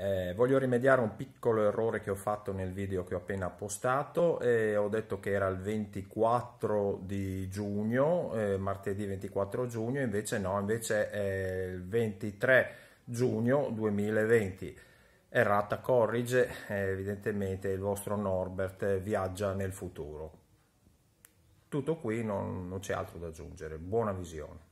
Eh, voglio rimediare un piccolo errore che ho fatto nel video che ho appena postato eh, ho detto che era il 24 di giugno eh, martedì 24 giugno invece no invece è il 23 giugno 2020 errata corrige eh, evidentemente il vostro Norbert eh, viaggia nel futuro tutto qui non, non c'è altro da aggiungere buona visione